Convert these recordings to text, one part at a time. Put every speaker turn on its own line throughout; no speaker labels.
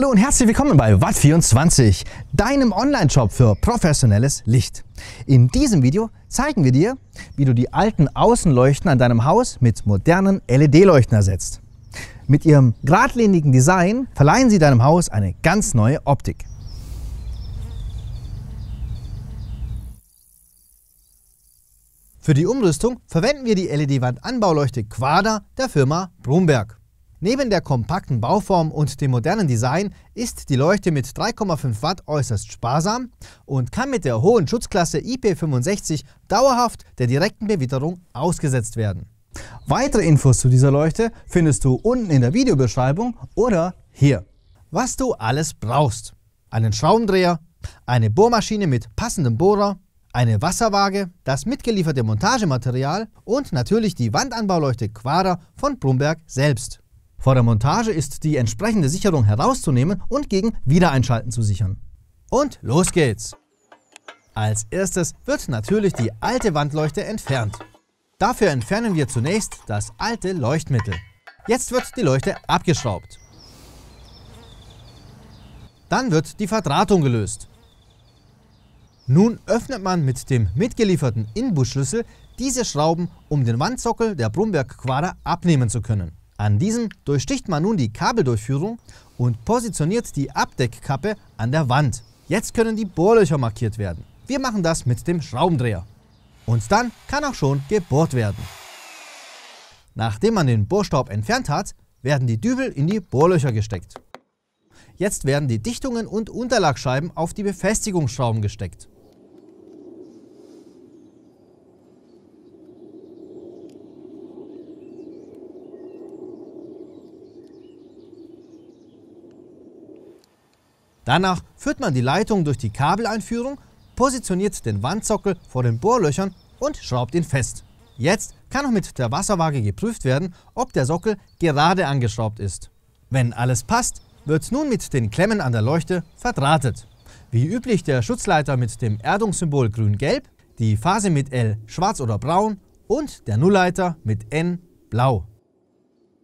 Hallo und herzlich willkommen bei Watt24, deinem Online-Shop für professionelles Licht. In diesem Video zeigen wir dir, wie du die alten Außenleuchten an deinem Haus mit modernen LED-Leuchten ersetzt. Mit ihrem geradlinigen Design verleihen sie deinem Haus eine ganz neue Optik. Für die Umrüstung verwenden wir die led wandanbauleuchte Quader der Firma Brumberg. Neben der kompakten Bauform und dem modernen Design ist die Leuchte mit 3,5 Watt äußerst sparsam und kann mit der hohen Schutzklasse IP65 dauerhaft der direkten Bewitterung ausgesetzt werden. Weitere Infos zu dieser Leuchte findest du unten in der Videobeschreibung oder hier. Was du alles brauchst. Einen Schraubendreher, eine Bohrmaschine mit passendem Bohrer, eine Wasserwaage, das mitgelieferte Montagematerial und natürlich die Wandanbauleuchte Quader von Brumberg selbst. Vor der Montage ist die entsprechende Sicherung herauszunehmen und gegen Wiedereinschalten zu sichern. Und los geht's! Als erstes wird natürlich die alte Wandleuchte entfernt. Dafür entfernen wir zunächst das alte Leuchtmittel. Jetzt wird die Leuchte abgeschraubt. Dann wird die Verdrahtung gelöst. Nun öffnet man mit dem mitgelieferten Inbusschlüssel diese Schrauben, um den Wandsockel der Brumberg Quader abnehmen zu können. An diesem durchsticht man nun die Kabeldurchführung und positioniert die Abdeckkappe an der Wand. Jetzt können die Bohrlöcher markiert werden. Wir machen das mit dem Schraubendreher. Und dann kann auch schon gebohrt werden. Nachdem man den Bohrstaub entfernt hat, werden die Dübel in die Bohrlöcher gesteckt. Jetzt werden die Dichtungen und Unterlagscheiben auf die Befestigungsschrauben gesteckt. Danach führt man die Leitung durch die Kabeleinführung, positioniert den Wandsockel vor den Bohrlöchern und schraubt ihn fest. Jetzt kann noch mit der Wasserwaage geprüft werden, ob der Sockel gerade angeschraubt ist. Wenn alles passt, wird nun mit den Klemmen an der Leuchte verdrahtet. Wie üblich der Schutzleiter mit dem Erdungssymbol grün-gelb, die Phase mit L schwarz oder braun und der Nullleiter mit N blau.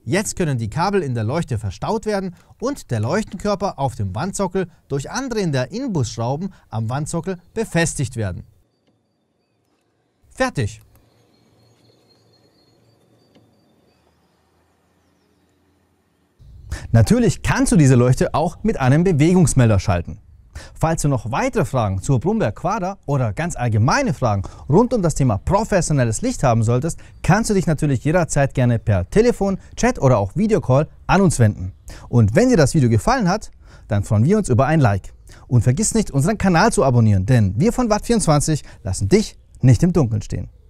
Jetzt können die Kabel in der Leuchte verstaut werden und der Leuchtenkörper auf dem Wandsockel durch Andrehen der Inbusschrauben am Wandsockel befestigt werden. Fertig! Natürlich kannst du diese Leuchte auch mit einem Bewegungsmelder schalten. Falls du noch weitere Fragen zur Brumberg Quader oder ganz allgemeine Fragen rund um das Thema professionelles Licht haben solltest, kannst du dich natürlich jederzeit gerne per Telefon, Chat oder auch Videocall an uns wenden. Und wenn dir das Video gefallen hat, dann freuen wir uns über ein Like. Und vergiss nicht, unseren Kanal zu abonnieren, denn wir von Watt24 lassen dich nicht im Dunkeln stehen.